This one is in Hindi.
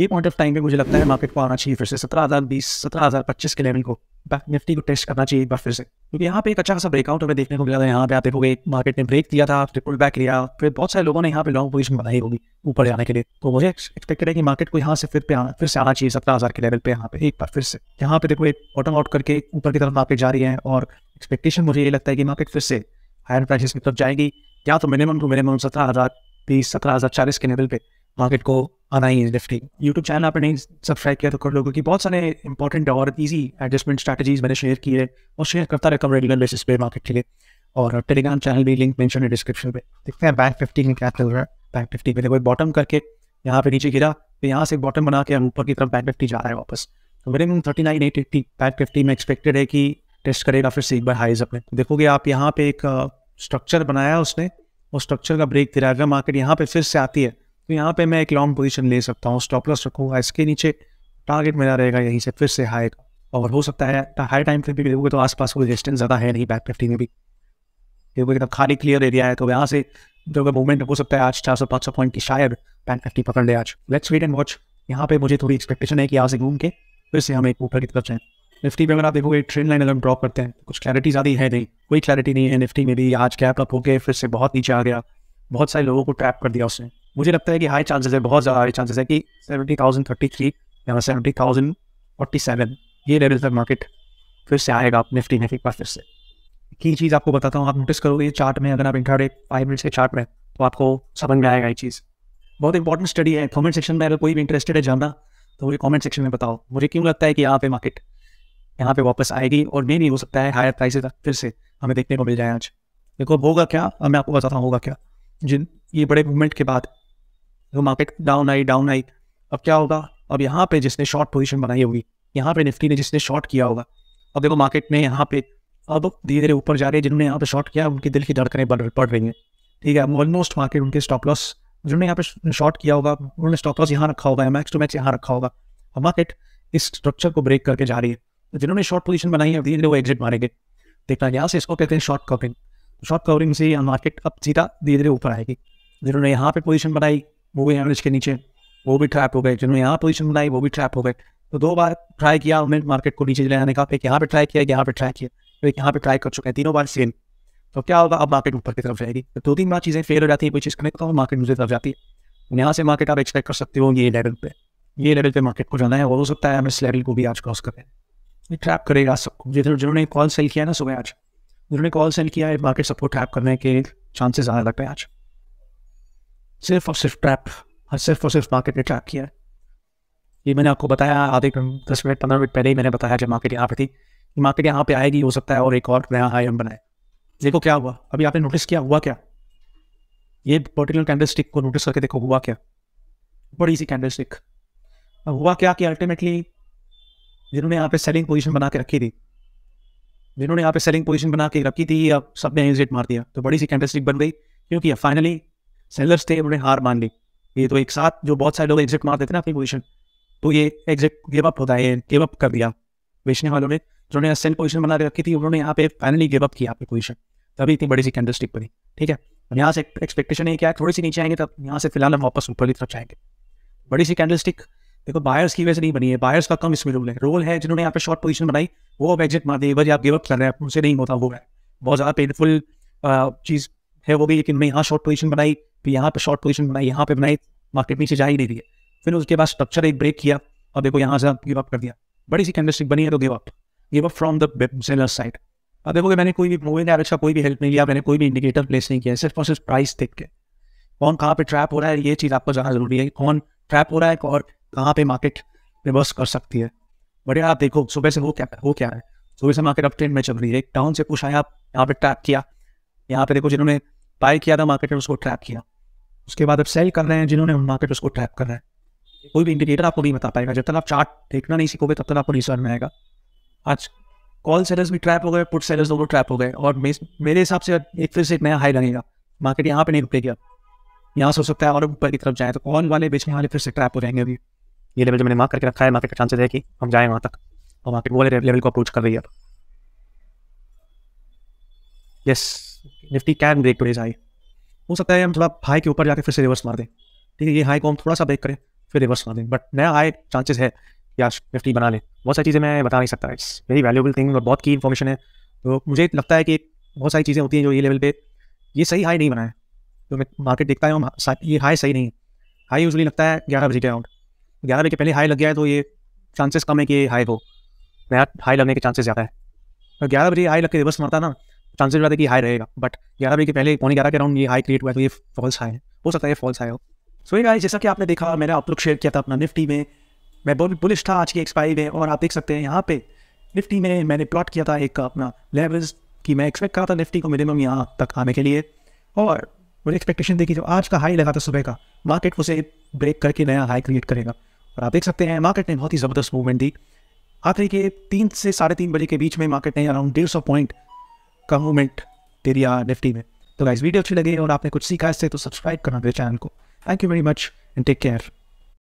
ये पॉइंट ऑफ टाइम पे मुझे लगता है मार्केट को आना चाहिए फिर से सत्रह हज़ार बीस सत्रह हज़ार पच्चीस के लेवल को बैंक निफ्टी को टेस्ट करना चाहिए एक बार फिर से क्योंकि यहाँ पे एक अच्छा खासा ब्रेकआउट हमें देखने को मिला था यहाँ पे आते हुए मार्केट ने ब्रेक दिया था ट्रिपल बैक लिया फिर बहुत सारे लोगों ने यहाँ पे लॉन्ग पोजिशन बनाई होगी ऊपर जाने के लिए तो मुझे एक्सपेक्टेड है कि मार्केट को यहाँ से फिर पे आना फिर से आना चाहिए सत्रह हज़ार के लेवल पे यहाँ पे एक बार फिर से यहाँ पे देखो एक बॉटम आउट करके ऊपर की तरफ मार्केट जा रही है और एक्सपेक्टेशन मुझे ये लगता है कि मार्केट फिर से हायर प्राइसेस की तरफ जाएगी या तो मिनिमम टू मिनिमम सत्रह हज़ार बीस सत्रह हज़ार चालीस के लेवल पे मार्केट को आना ही निफ्टी यूट्यूब चैनल आपने नहीं सब्सक्राइब किया तो कर लोगों की बहुत सारे इंपॉर्टेंट और ईजी एडजस्टमेंट स्ट्रेटजीज मैंने शेयर किए हैं और शेयर करता रहता हूँ रेगुलर बेसिस पे मार्केट के लिए और टेलीग्राम चैनल भी लिंक मेंशन है डिस्क्रिप्शन पे देखते हैं बैंक फिफ्टी में क्या चल रहा है बैंक फिफ्टी में कोई बॉटम करके यहाँ पे नीचे गिरा तो यहाँ से बॉटम बना के हम ऊपर की तरफ बैंक फिफ्टी जा रहा है वापस तो minimum thirty nine eight eighty bank fifty में एक्सपेक्टेड है कि टेस्ट करेगा फिर से एक बार हाइज अपने तो देखोगे आप यहाँ पे एक स्ट्रक्चर uh, बनाया उसने वो स्ट्रक्चर का ब्रेक दिलाएगा मार्केट यहाँ पे फिर से आती है तो यहाँ पे मैं एक लॉन्ग पोजीशन ले सकता हूँ स्टॉप लॉस रखूँगा इसके नीचे टारगेट मेरा रहेगा यहीं से फिर से हाई और हो सकता है हाई टाइम फिर भी देखोगे तो आसपास कोई रेजिस्टेंस ज़्यादा है नहीं बैक निफ्टी में भी देखोगे एकदम खाली क्लियर एरिया है तो यहाँ से जो मूवमेंट हो सकता है आज चार सौ पाँच सौ पॉइंट की शायद बैक निफ्टी पकड़ ले आज लेट्स वेट एंड वॉच यहाँ पे मुझे थोड़ी एक्सपेक्टेशन है कि यहाँ से घूम के फिर से हम एक ऊपर की तरफ जाएँ निफ्टी में अगर आप देखोगे ट्रेन लाइन अगर ड्रॉप करते हैं कुछ क्लैरिटी ज़्यादा है नहीं कोई क्लैरिटी नहीं है निफ्टी में भी आज कैप अप होके फिर से बहुत नीचे आ गया बहुत सारे लोगों को ट्रैप कर दिया उसने मुझे लगता है कि हाई चांसेस है बहुत ज़्यादा हाई चांसेस है कि सेवेंटी थाउजेंड थर्टी थ्री या सेवेंटी थाउजेंड फोर्टी सेवन ये लेवल तक मार्केट फिर से आएगा निफ्टी निफ्टी पास फिर से की चीज़ आपको बताता हूँ आप नोटिस करोगे चार्ट में अगर आप इंट्राडे फाइव मिनट्स के चार्ट में तो आपको समझ में आएगा ये चीज़ बहुत इंपॉर्टेंट स्टडी है कमेंट सेक्शन में अगर कोई भी इंटरेस्टेड है जानना तो मुझे कमेंट सेक्शन में बताओ मुझे क्यों लगता है कि यहाँ पे मार्केट यहाँ पे वापस आएगी और मे नहीं हो सकता है हायर प्राइस तक फिर से हमें देखने को मिल जाए आज देखो होगा क्या अब मैं आपको बताता हूँ होगा क्या जिन ये बड़े मूवमेंट के बाद तो मार्केट डाउन आई डाउन आई अब क्या होगा अब यहाँ पे जिसने शॉर्ट पोजीशन बनाई होगी यहाँ पे निफ्टी ने जिसने शॉर्ट किया होगा अब देखो मार्केट में यहाँ पे अब धीरे धीरे ऊपर जा रही है जिन्होंने यहाँ पे शॉर्ट किया उनके दिल की धड़कने बढ़ रही हैं ठीक है ऑलमोस्ट मार्केट उनके स्टॉप लॉस जिन्होंने यहाँ पे शॉर्ट किया होगा उन्होंने स्टॉप लॉस यहाँ रखा होगा मैक्स टू मैक्स यहाँ रखा होगा और मार्केट इस स्ट्रक्चर को ब्रेक करके जा रही है तो जिन्होंने शॉर्ट पोजीशन बनाई है धीरे धीरे वो एग्जिट मारेंगे देखना यहाँ से इसको कहते हैं शॉर्ट कवरिंग शॉर्ट कवरिंग से मार्केट अब सीधा धीरे धीरे ऊपर आएगी जिन्होंने यहाँ पे पोजीशन बनाई वो भी एवरेज के नीचे वो भी ट्रैप हो गए जिन्होंने यहाँ पोजिशन बनाई वो भी ट्रैप हो गए तो दो बार ट्राई किया हमने मार्केट को नीचे ले का एक यहाँ पर ट्राई किया यहाँ पर ट्राई किया एक यहाँ पे ट्राई कर चुके हैं तीनों बार सेम तो क्या होगा अब मार्केट ऊपर की तरफ जाएगी तो दो तीन बार चीज़ें फेल हो जाती है कोई चीज़ कनेक्ट हो मार्केट दूसरी तरफ जाती है यहाँ से मार्केट आप एक्सपेक्ट कर सकते हो ये लेवल पे ये लेवल पे मार्केट को जाना है और हो सकता है हम इस लेवल को भी आज क्रॉस करें ये ट्रैप करेगा सबको जिधर जिन्होंने कॉल सेल किया ना सुबह आज जिन्होंने कॉल सेल किया है मार्केट सबको ट्रैप करने के चांसेस आने लग गए आज सिर्फ और सिर्फ ट्रैप और सिर्फ और सिर्फ मार्केट ने ट्रैप किया है ये मैंने आपको बताया आधे दस मिनट पंद्रह मिनट पहले ही मैंने बताया जब मार्केट यहाँ पर थी कि मार्केट यहाँ पे आएगी हो सकता है और एक और नया हाई हम बनाए देखो क्या हुआ अभी आपने नोटिस किया हुआ क्या ये पर्टिकुलर कैंडल स्टिक को नोटिस करके देखो हुआ क्या बड़ी सी कैंडल स्टिक अब हुआ क्या कि अल्टीमेटली जिन्होंने यहाँ पे सेलिंग पोजीशन बना के रखी थी जिन्होंने यहाँ पे सेलिंग पोजीशन बना के रखी थी अब सबने एग्जिट मार दिया तो बड़ी सी कैंडल स्टिक बन गई क्योंकि फाइनली सेलर्स थे उन्होंने हार मान ली ये तो एक साथ जो बहुत सारे लोग एग्जिट मारते थे ना अपनी पोजिशन तो ये एग्जिट गिव अप होता है गिव अप कर दिया बेचने वालों ने जिन्होंने सेल पोजिशन बना के रखी थी उन्होंने यहाँ पे फाइनली गिव अप किया पोजिशन तभी इतनी बड़ी सी कैंडल स्टिक बनी ठीक है यहाँ से एक्सपेक्टेशन है क्या थोड़ी सी नीचे आएंगे तब यहाँ से फिलहाल हम वापस ऊपर की तरफ जाएंगे बड़ी सी कैंडल स्टिक देखो बायर्स की वजह से नहीं बनी है बायर्स का कम इसमें रोल है रोल है जिन्होंने यहाँ पे शॉर्ट पोजीशन बनाई वो अब एग्जिट मार दी भाई आप गिव अप कर रहे हैं उनसे नहीं होता वो है बहुत ज़्यादा पेनफुल चीज़ है वो भी लेकिन मैं यहाँ शॉर्ट पोजीशन बनाई फिर यहाँ पे शॉर्ट पोजिशन बनाई यहाँ पे बनाई मार्केट नीचे जा ही नहीं रही है फिर उसके बाद स्ट्रक्चर एक ब्रेक किया और देखो यहाँ से आप गिव अप कर दिया बड़ी सी कैंडस्टिक बनी है तो give up give up from the seller side अब देखो मैंने कोई भी मूविंग एवरेज का कोई भी हेल्प नहीं लिया मैंने कोई भी इंडिकेटर प्लेस नहीं किया सिर्फ और सिर्फ प्राइस देख के कौन कहाँ पे ट्रैप हो रहा है ये चीज़ आपको जाना जरूरी है कौन ट्रैप हो रहा है और कहाँ पे मार्केट रिवर्स कर सकती है बढ़िया आप देखो सुबह से वो क्या हो क्या है सुबह से मार्केट अप ट्रेंड में चल रही है एक टाउन से कुछ आया यहाँ पे ट्रैप किया यहाँ पे देखो जिन्होंने बाय किया था मार्केट में उसको ट्रैप किया उसके बाद आप सेल कर रहे हैं जिन्होंने मार्केट उसको ट्रैप करना है कोई भी इंडिकेटर आपको नहीं बता पाएगा जब तक आप चार्ट देखना नहीं सीखोगे तब तक आपको रिसर्न में आएगा आज कॉल सेलर्स भी ट्रैप हो गए पुट सेलर्स दोनों ट्रैप हो गए और मेरे हिसाब से एक फिर से एक नया हाई लगेगा मार्केट यहाँ पे नहीं रुकेगा यहाँ से हो सकता है और ऊपर की तरफ जाए तो कॉल वाले बेचने वाले फिर से ट्रैप हो जाएंगे अभी ये लेवल जो मैंने मार्क करके रखा है मार्केट का चांसेस है कि हम जाएँ वहाँ तक और मार्केट वो वाले लेवल को अप्रोच कर रही है अब yes Nifty can break today's high हो सकता है हम थोड़ा हाई के ऊपर जाकर फिर से रिवर्स मार दें ठीक है ये हाई को हम थोड़ा सा ब्रेक करें फिर रिवर्स मार दें बट नया हाई चांसेस है कि आज निफ्टी बना लें बहुत सारी चीज़ें मैं बता नहीं सकता इट्स वेरी वैल्यूबल थिंग और बहुत की इन्फॉर्मेशन है तो मुझे लगता है कि बहुत सारी चीज़ें होती हैं जो ये लेवल पे ये सही हाई नहीं बनाए जो तो मैं मार्केट देखता हूँ ये हाई सही नहीं है हाई यूजली लगता है ग्यारह बजे के अराउंड ग्यारह बजे के पहले हाई लग गया है तो ये चांसेस कम है कि हाई हो नया हाई लगने के चांसेस ज़्यादा है तो ग्यारह बजे हाई लग के रिवर्स मारता ना चांसेस है कि हाई रहेगा बट ग्यारह बजे के पहले पौने ग्यारह के अराउंड ये हाई क्रिएट हुआ है तो ये फॉल्स हाई है हो सकता है ये फॉल्स हाई हो सो ये गाइस जैसा कि आपने देखा मैंने आप लोग शेयर किया था अपना निफ्टी में मैं बहुत बुलिश था आज की एक्सपायरी में और आप देख सकते हैं यहाँ पे निफ्टी में मैंने प्लॉट किया था एक अपना लेवल्स कि मैं एक्सपेक्ट करा था निफ्टी को मिनिमम यहाँ तक आने के लिए और मुझे एक्सपेक्टेशन थी कि जो आज का हाई लगा था सुबह का मार्केट उसे ब्रेक करके नया हाई क्रिएट करेगा और आप देख सकते हैं मार्केट ने बहुत ही ज़बरदस्त मूवमेंट दी आखिरी के तीन से साढ़े तीन बजे के बीच में मार्केट ने अराउंड डेढ़ सौ पॉइंट का मूवमेंट तेरी निफ्टी में तो गाइस वीडियो अच्छी लगी और आपने कुछ सीखा इससे तो सब्सक्राइब करना मेरे चैनल को thank you very much and take care